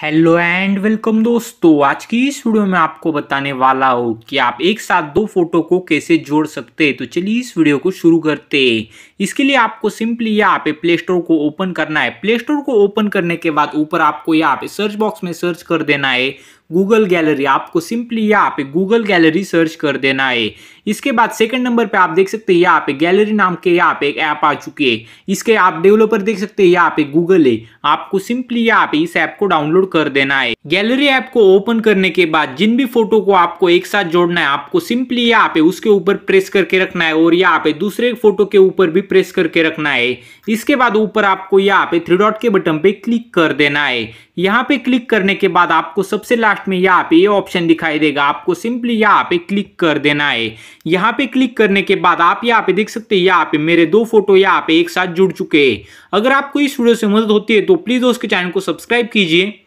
hello and welcome दोस्तों आज की इस वीडियो में आपको बताने वाला हूँ कि आप एक साथ दो फोटो को कैसे जोड़ सकते हैं तो चलिए इस वीडियो को शुरू करते हैं इसके लिए आपको सिंपली यहाँ पे प्ले स्टोर को ओपन करना है प्ले स्टोर को ओपन करने के बाद ऊपर आपको यहाँ पे सर्च बॉक्स में सर्च कर देना है गूगल गैलरी आपको सिंपली यहाँ पे गूगल गैलरी सर्च कर देना है इसके बाद सेकंड नंबर पे आप देख सकते हैं यहाँ पे गैलरी नाम के यहाँ पे एक ऐप आ चुकी है इसके आप डेवलपर देख सकते हैं यहाँ पे गूगल है आपको सिंपली यहाँ पे इस ऐप को डाउनलोड कर देना है गैलरी ऐप को ओपन करने के बाद जिन भी फोटो को आपको एक साथ जोड़ना है आपको सिंपली यहाँ पे उसके ऊपर प्रेस करके रखना है और यहाँ पे दूसरे फोटो के ऊपर भी प्रेस करके रखना है इसके बाद ऊपर आपको यहाँ पे थ्री डॉट के बटन पे क्लिक कर देना है यहाँ पे क्लिक करने के बाद आपको सबसे लास्ट लास्ट में यहाँ पे ये ऑप्शन दिखाई देगा आपको सिंपली यहाँ पे क्लिक कर देना है यहाँ पे क्लिक करने के बाद आप यहाँ पे देख सकते हैं यहाँ पे मेरे दो फोटो यहाँ पे एक साथ जुड़ चुके हैं अगर आपको इस वीडियो से मदद होती है तो प्लीज़ उसके चैनल को सब्सक्राइब कीजिए